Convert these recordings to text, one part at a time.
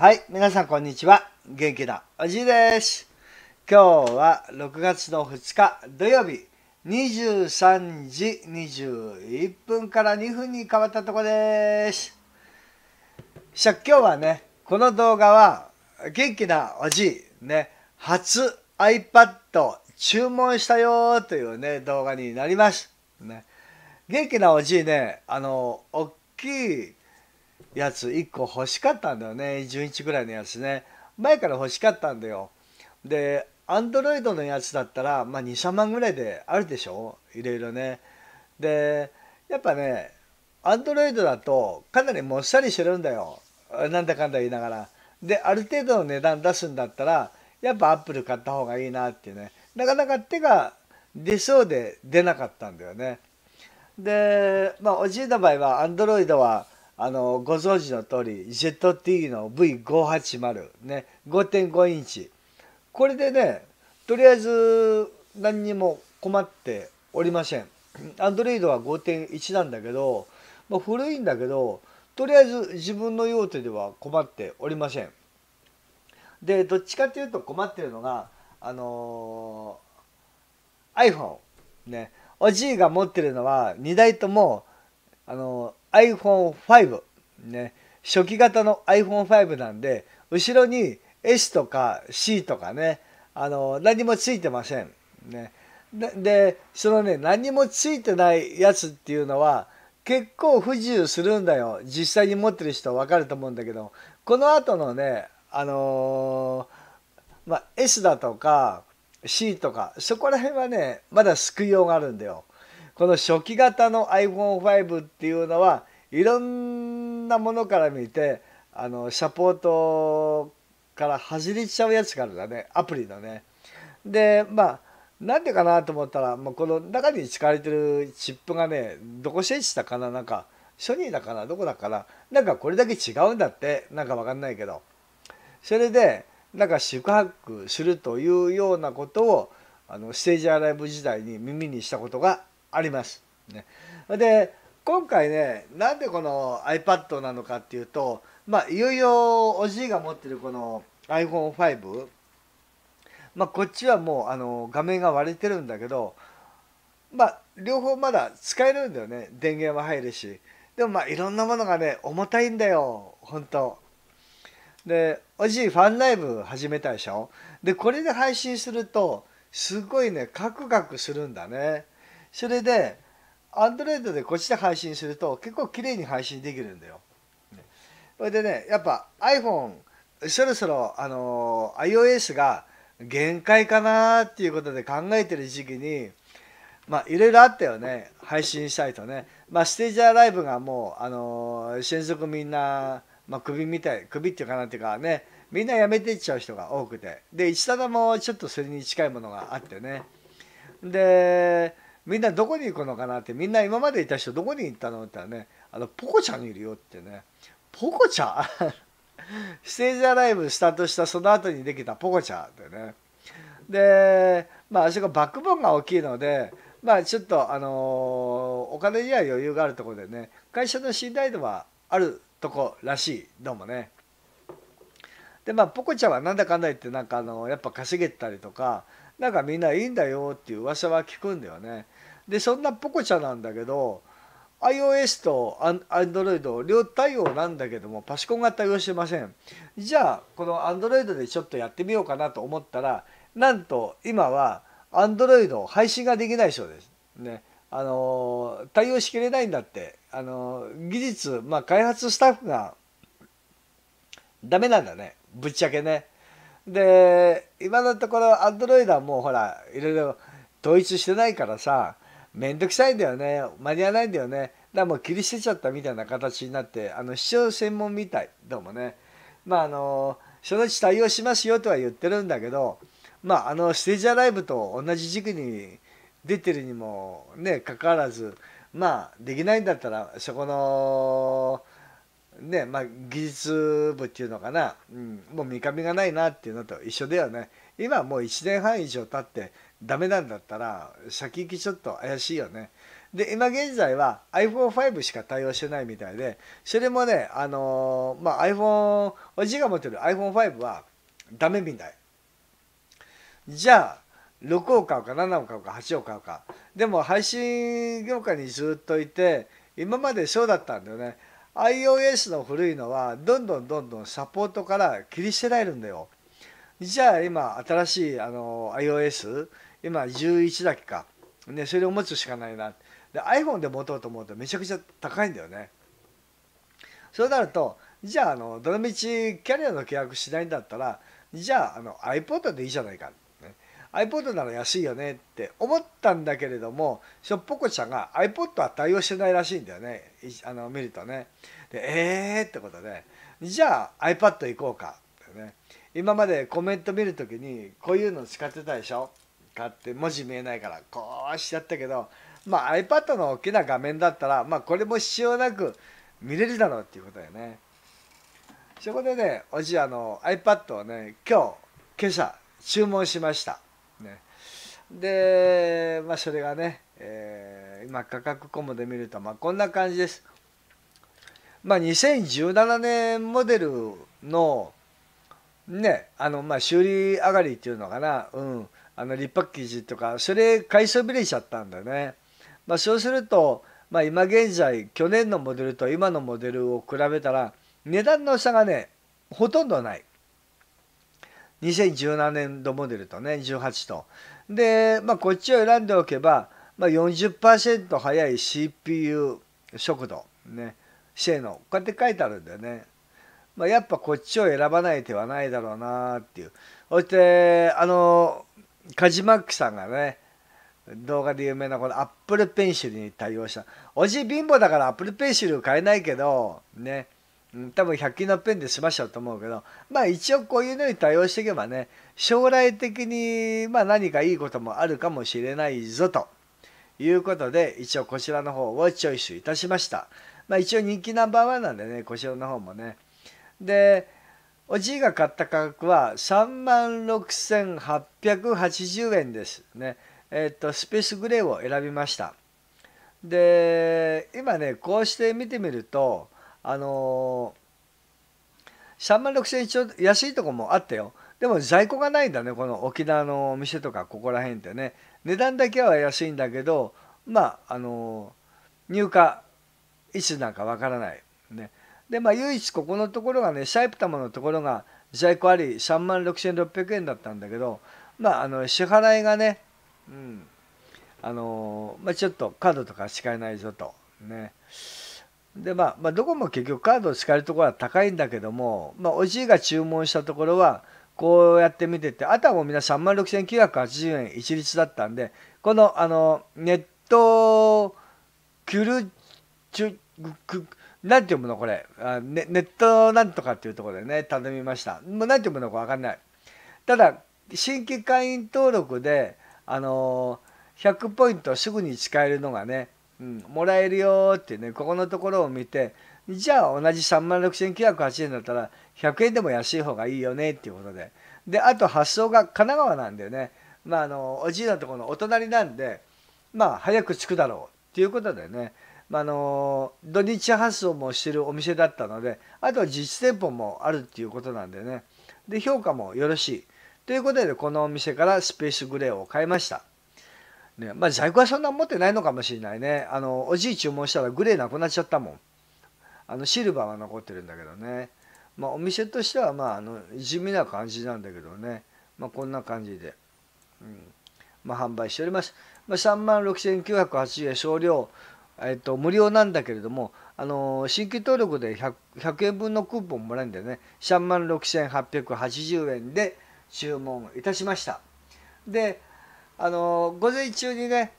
はい、皆さんこんにちは。元気なおじいです。今日は6月の2日土曜日23時21分から2分に変わったとこです。さゃ、今日はね、この動画は元気なおじいね、初 iPad 注文したよというね、動画になります。ね、元気なおじいね、あの、大きいやつ1個欲しかったんだよね10ぐらいのやつね前から欲しかったんだよでアンドロイドのやつだったら、まあ、23万ぐらいであるでしょいろいろねでやっぱねアンドロイドだとかなりもっさりしてるんだよなんだかんだ言いながらである程度の値段出すんだったらやっぱアップル買った方がいいなっていうねなかなか手が出そうで出なかったんだよねでまあおじいの場合はアンドロイドはあのご存知の通りジェット T の V580 ね5.5インチこれでねとりあえず何にも困っておりませんアンドロイドは5.1なんだけど、まあ、古いんだけどとりあえず自分の用途では困っておりませんでどっちかっていうと困ってるのがあのー、iPhone ねおじいが持ってるのは2台ともあの iPhone5、ね、初期型の iPhone5 なんで、後ろに S とか C とかね、あの、何もついてません。ね。で、そのね、何もついてないやつっていうのは、結構不自由するんだよ。実際に持ってる人は分かると思うんだけど、この後のね、あのー、まあ、S だとか C とか、そこら辺はね、まだ救いようがあるんだよ。この初期型の iPhone5 っていうのは、いろんなものから見てあのサポートから走りちゃうやつからだねアプリのね。でまあなんでかなと思ったら、まあ、この中に使われてるチップがねどこ選手だかななんかソニーだからどこだからなんかこれだけ違うんだってなんか分かんないけどそれでなんか宿泊するというようなことをあのステージアライブ時代に耳にしたことがあります。ね、で今回ねなんでこの iPad なのかっていうとまあいよいよおじいが持ってるこの iPhone5 まあこっちはもうあの画面が割れてるんだけどまあ両方まだ使えるんだよね電源は入るしでもまあいろんなものがね重たいんだよ本当でおじいファンライブ始めたでしょでこれで配信するとすごいねカクカクするんだねそれでアンドロイドでこっちで配信すると結構綺麗に配信できるんだよ。それでね、やっぱ iPhone、そろそろ、あの iOS が限界かなっていうことで考えてる時期に、まあ、いろいろあったよね、配信したいとね。まあ、ステージアライブがもう、あの親専属みんな、まあ、首みたい、首っていうかなっていうかね、みんな辞めていっちゃう人が多くて。で、一 t もちょっとそれに近いものがあってね。で、みんなどこに行くのかなってみんな今までいた人どこに行ったのって言ったらねあのポコちゃにいるよってねポコゃん ステージアライブスタートしたその後にできたポコんっでねでまああそこバックボーンが大きいのでまあちょっとあのお金には余裕があるところでね会社の信頼度はあるとこらしいどうもね。でまあポコちゃんはなんだかんだ言ってなんかあのやっぱ稼げたりとかなんかみんないいんだよっていう噂は聞くんだよね。でそんなポコチャなんだけど iOS と Android 両対応なんだけどもパソコンが対応してませんじゃあこの Android でちょっとやってみようかなと思ったらなんと今は Android 配信ができないそうですねあの対応しきれないんだってあの技術、まあ、開発スタッフがダメなんだねぶっちゃけねで今のところ Android はもうほらいろいろ統一してないからさ面倒くさいんだよね間に合わないんだよねだからもう切り捨てちゃったみたいな形になってあの視聴専門みたいどうもねまああのそのうち対応しますよとは言ってるんだけどまああのステージアライブと同じ軸に出てるにもねかかわらずまあできないんだったらそこのねまあ、技術部っていうのかな、うん、もう見かみがないなっていうのと一緒だよね今もう1年半以上経ってダメなんだったら先行きちょっと怪しいよね。で今現在は iPhone5 しか対応してないみたいでそれもねあのー、まあ iPhone おじが持ってる iPhone5 はダメみたい。じゃあ6を買うか7を買うか8を買うかでも配信業界にずっといて今までそうだったんだよね iOS の古いのはどんどんどんどんサポートから切り捨てられるんだよじゃあ今新しいあの iOS 今11だっけか、ね、それを持つしかないなで iPhone で持とうと思うとめちゃくちゃ高いんだよねそうなるとじゃああのどのみちキャリアの契約しないんだったらじゃああの iPod でいいじゃないか、ね、iPod なら安いよねって思ったんだけれどもしょっぽこちゃんが iPod は対応してないらしいんだよねあの見るとねでえーってことで、じゃあ iPad 行こうかね今までコメント見るときにこういうの使ってたでしょ買って文字見えないからこうしちゃったけど、まあ、iPad の大きな画面だったら、まあ、これも必要なく見れるだろうっていうことだよね。そこでね、おじあの iPad をね、今日、今朝注文しました。ね、で、まあ、それがね、えー、今価格コムで見ると、まあ、こんな感じです。まあ、2017年モデルのね、あの、まあ、修理上がりっていうのかな、うん。あのリパッケージとかそれ買いびれちゃったんだね。まあ、そうすると、まあ、今現在去年のモデルと今のモデルを比べたら値段の差がねほとんどない。2017年度モデルとね18と。で、まあ、こっちを選んでおけば、まあ40、4速い CPU 速度ね性能こうやって書いてあるんだよね。まあ、やっぱこっちを選ばない手はないだろうなっていう。そしてあのカジマックさんがね、動画で有名なこのアップルペンシルに対応した。おじい貧乏だからアップルペンシル買えないけど、ね、多分100均のペンで済ましちゃうと思うけど、まあ一応こういうのに対応していけばね、将来的にまあ何かいいこともあるかもしれないぞということで、一応こちらの方をチョイスいたしました。まあ一応人気ナンバーワンなんでね、こちらの方もね。で、おじいが買った価格は3万6880円ですね。えっ、と、スペースグレーを選びました。で、今ね、こうして見てみると、あのー、3万6000円ちょっと安いとこもあったよ。でも在庫がないんだね、この沖縄のお店とかここら辺ってね。値段だけは安いんだけど、まあ、あのー、入荷、いつなんかわからない。ね。でまあ唯一ここのところがねシャイプタ玉のところが在庫あり3万6600円だったんだけどまああの支払いがねうんあのまあ、ちょっとカードとか使えないぞとねでまあ、まあ、どこも結局カードを使えるところは高いんだけども、まあ、おじいが注文したところはこうやって見ててあとはもうみんな3万6980円一律だったんでこのあのネットキルチュクなんて読むのこれあネ、ネットなんとかっていうところでね、頼みました。もうなんて読むのかわかんない。ただ、新規会員登録で、あのー、100ポイントすぐに使えるのがね、うん、もらえるよってね、ここのところを見て、じゃあ同じ36,908円だったら100円でも安い方がいいよねっていうことで。で、あと発送が神奈川なんだよね。まあ、あの、おじいのところのお隣なんで、まあ、早く着くだろうっていうことでね、あの土日発送もしてるお店だったのであとは実店舗もあるっていうことなんでねで評価もよろしいということでこのお店からスペースグレーを買いました、ねまあ、在庫はそんな持ってないのかもしれないねあのおじい注文したらグレーなくなっちゃったもんあのシルバーは残ってるんだけどね、まあ、お店としてはまああの地味な感じなんだけどね、まあ、こんな感じで、うんまあ、販売しております、まあ、3万6980円少量えっと、無料なんだけれども、あのー、新規登録で 100, 100, 円分のクーポンもらえるんだよね。3万6880円で注文いたしました。で、あのー、午前中にね、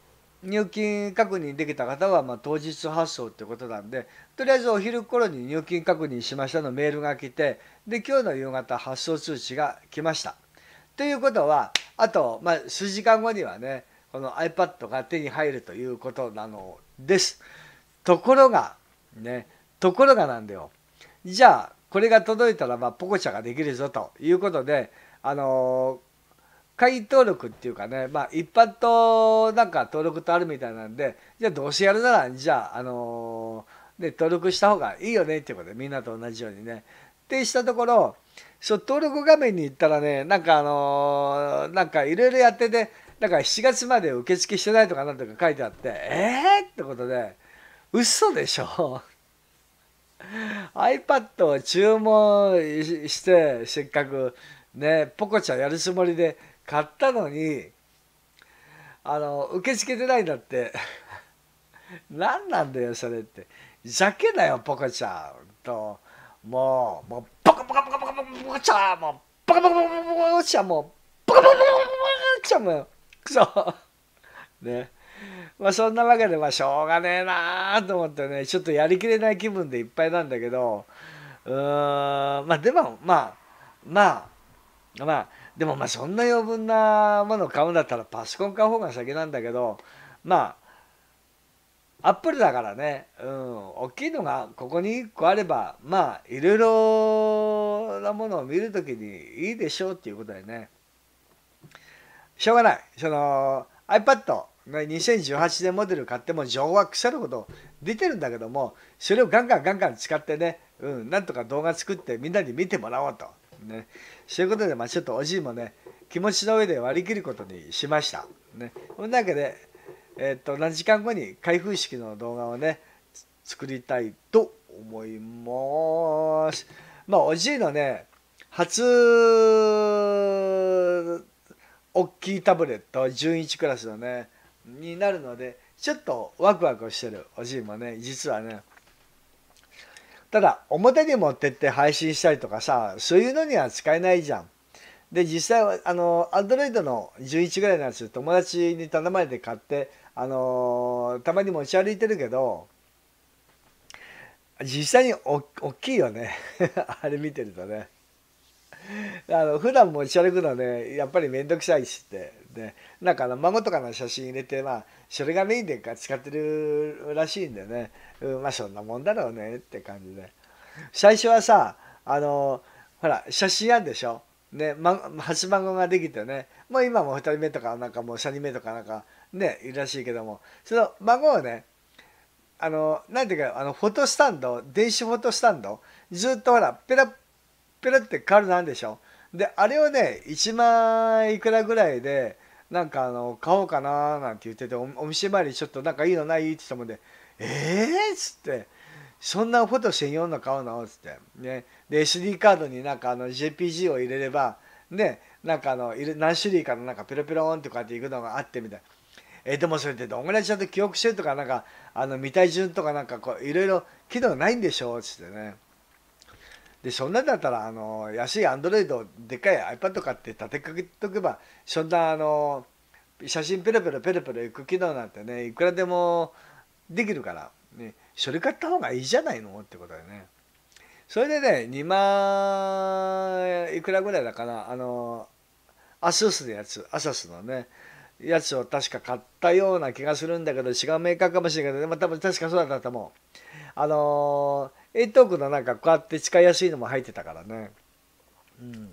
入金確認できた方は、まあ、当日発送ってことなんで、とりあえずお昼頃に入金確認しましたのメールが来て、で、今日の夕方発送通知が来ました。ということは、あと、まあ、数時間後にはね、この iPad が手に入るということなのですところがねところがなんだよじゃあこれが届いたらばポコチャができるぞということであの会員登録っていうかね、まあ、一般となんか登録とあるみたいなんでじゃあどうせやるならじゃあ、あので、登録した方がいいよねっていうことでみんなと同じようにね。ってしたところそう登録画面に行ったらねなんかあのー、なんかいろいろやっててだから7月まで受付してないとかなんとか書いてあってええー、ってことで嘘でしょ iPad を注文してせっかくねポコちゃんやるつもりで買ったのにあの受付でないんだって 何なんだよそれってじゃけなよポコちゃんともうもうポコポコポコポコポコポカちゃんもうポコポコポコポコちゃんもうポコポコポコポコちゃんもう。くそ。ね。まあそんなわけで、まあしょうがねえなーと思ってね、ちょっとやりきれない気分でいっぱいなんだけど、うーん、まあでも、まあ、まあ、まあ、でもまあそんな余分なものを買うんだったらパソコン買う方が先なんだけど、まあ、アップルだからね、うん、大きいのがここに1個あれば、まあ、いろいろなものを見るときにいいでしょうっていうことだよね。しょうがない。その iPad が2018年モデル買っても情報は腐るほど出てるんだけども、それをガンガンガンガン使ってね、うん、なんとか動画作ってみんなに見てもらおうと。ね。そういうことで、まあちょっとおじいもね、気持ちの上で割り切ることにしました。ね。そんなわけで、えー、っと、何時間後に開封式の動画をね、作りたいと思います。まあ、おじいのね、初大きいタブレット11クラスのねになるのでちょっとワクワクしてるおじいもね実はねただ表に持ってって配信したりとかさそういうのには使えないじゃん。で実際はあの Android の11ぐらいのやつ友達に頼まれて買ってあのたまに持ち歩いてるけど実際におっきいよね あれ見てるとね。あの普段持ち歩くのねやっぱり面倒くさいしってでなんかあの孫とかの写真入れてまあそれがメインで使ってるらしいんでね、うん、まあそんなもんだろうねって感じで最初はさあのほら写真あるでしょね、ま、初孫ができてねもう今も2人目とかなんかもう3人目とかなんかねいるらしいけどもその孫をねあのなんていうかあのフォトスタンド電子フォトスタンドずっとほらペラペラってカーなんでしょであれをね1万いくらぐらいでなんかあの買おうかななんて言っててお店周りちょっとなんかいいのないってたもんええー、っつってそんなフォト専用の買うのっつってねで SD カードになんかあの JPG を入れればねなんかあの何種類かのなんかペロペロンとかっていくのがあってみたいな。えー、でもそれってどんぐらいちゃんと記憶してるとかなんかあの見たい順とかなんかこういろいろ機能ないんでしょっつってねでそんなだったらあの安いアンドロイドでっかい iPad 買って立てかけとけばそんなあの写真ペロペロペロペロいく機能なんてねいくらでもできるから、ね、それ買った方がいいじゃないのってことだよね。それでね2万いくらぐらいだかなあのアススのやつアサスのねやつを確か買ったような気がするんだけど違うメーカーかもしれないけど、ね、まあ、多分確かそうだったと思う。あのーエイトークのなんかこうやって近いやすいのも入ってたからね。うん。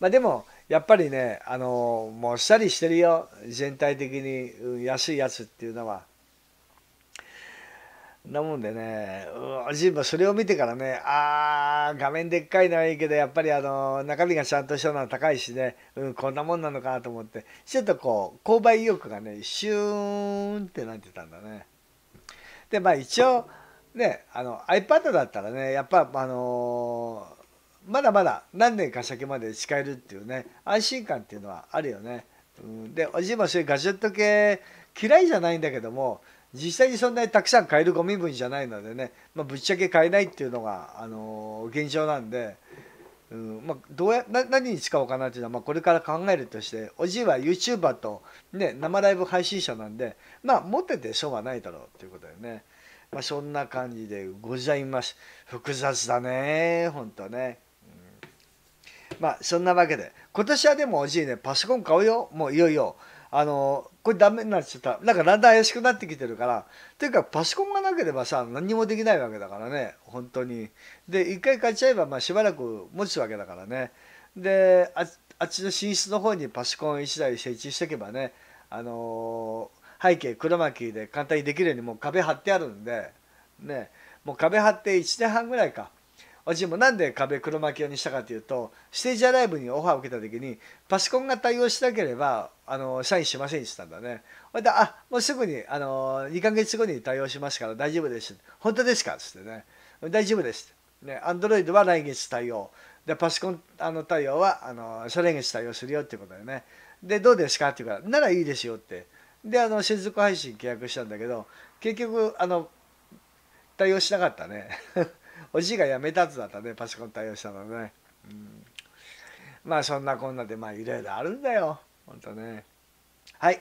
まあでも、やっぱりね、あのー、もうしたりしてるよ。全体的に、う安いやつっていうのは。なもんでね、うじジムそれを見てからね、あー、画面でっかいのはいいけど、やっぱりあのー、中身がちゃんとしたのは高いしね、うん、こんなもんなのかと思って、ちょっとこう、購買意欲がね、シューンってなってたんだね。で、まあ一応、ね、あの iPad だったらねやっぱあのー、まだまだ何年か先まで使えるっていうね安心感っていうのはあるよね。うん、でおじいもそういうガジェット系嫌いじゃないんだけども実際にそんなにたくさん買えるゴミ分じゃないのでね、まあ、ぶっちゃけ買えないっていうのが、あのー、現状なんで、うんまあ、どうやな何に使おうかなっていうのは、まあ、これから考えるとしておじいは YouTuber と、ね、生ライブ配信者なんで、まあ、持ってて損はないだろうっていうことだよね。まあ、そんな感じでございます複雑だね本当ね、まあそんなわけで今年はでもおじいねパソコン買うよもういよいよあのこれダメになっちゃったなんかだんだん怪しくなってきてるからというかパソコンがなければさ何にもできないわけだからね本当にで一回買っちゃえば、まあ、しばらく持つわけだからねであっちの寝室の方にパソコン1台設置しておけばねあのー背景黒巻きで簡単にできるようにもう壁張ってあるんでねもう壁張って1年半ぐらいか私もなんで壁黒巻き用にしたかというとステージアライブにオファーを受けた時にパソコンが対応しなければあの社員しませんでしたんだねほいで「あもうすぐにあの2ヶ月後に対応しますから大丈夫です」「本当ですか?」っつってね「大丈夫です」ね「アンドロイドは来月対応」でパソコンあの対応はあの初来月対応するよってことでねで「どうですか?」って言うから「ならいいですよ」ってであの専配信契約したんだけど結局あの対応しなかったね おじいが辞めたつだったねパソコン対応したのね、うん、まあそんなこんなでまあいろいろあるんだよほんとねはい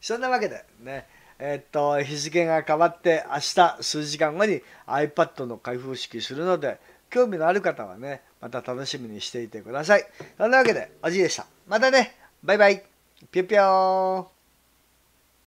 そんなわけでねえー、っと日付が変わって明日数時間後に iPad の開封式するので興味のある方はねまた楽しみにしていてくださいそんなわけでおじいでしたまたねバイバイぴょぴょー